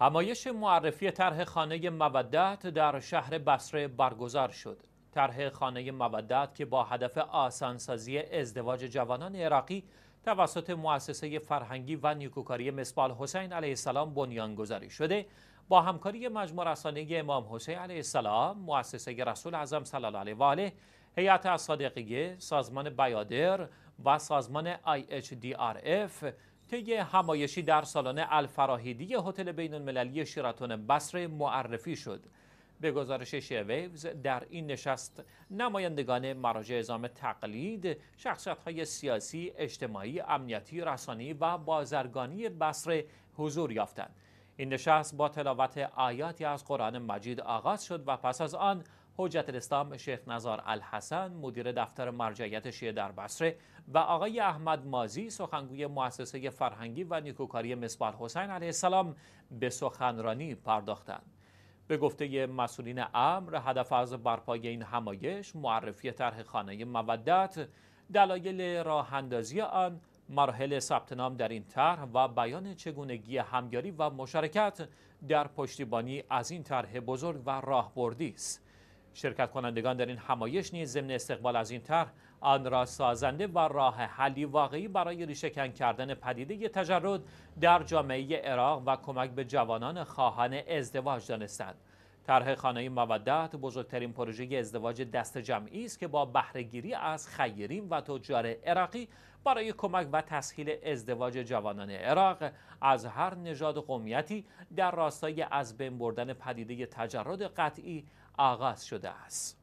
همایش معرفی طرح خانه مودت در شهر بصره برگزار شد. طرح خانه مودت که با هدف آسانسازی ازدواج جوانان عراقی توسط مؤسسه فرهنگی و نیکوکاری مسبال حسین علیه السلام گذاری شده با همکاری مجموع رسانه امام حسین علیه السلام مؤسسه رسول اعظم صلی الله علیه و آله هیئت صادقیه، سازمان بیادر و سازمان IHDRF طی همایشی در سالانه الفراهیدی هتل بین المللی شیراتون بصره معرفی شد به گزارش شیویوز در این نشست نمایندگان مراجع اعزام تقلید شخصیت های سیاسی، اجتماعی، امنیتی، رسانی و بازرگانی بصره حضور یافتند. این نشست با تلاوت آیاتی از قرآن مجید آغاز شد و پس از آن حجت الاسلام شیخ نزار الحسن مدیر دفتر مرجعیت شیعه در بصره و آقای احمد مازی سخنگوی مؤسسه فرهنگی و نیکوکاری مصباح حسین علیه السلام به سخنرانی پرداختند به گفته مسئولین امر هدف از برپای این همایش معرفی طرح خانه مودت دلایل راه اندازی آن مراحل ثبت نام در این طرح و بیان چگونگی همیاری و مشارکت در پشتیبانی از این طرح بزرگ و راهبردی است شرکت کنندگان در این همایش نیز ضمن استقبال از این طرح آن را سازنده و راه حلی واقعی برای ریشهکن کردن پدیده تجرد در جامعه عراق و کمک به جوانان خواهان ازدواج دانستند طرح خانه مودت بزرگترین پروژه ازدواج دست جمعی است که با بهرهگیری از خیرین و تجار عراقی برای کمک و تسهیل ازدواج جوانان عراق از هر نژاد قومیتی در راستای از بین بردن پدیده تجرد قطعی آغاز شده است.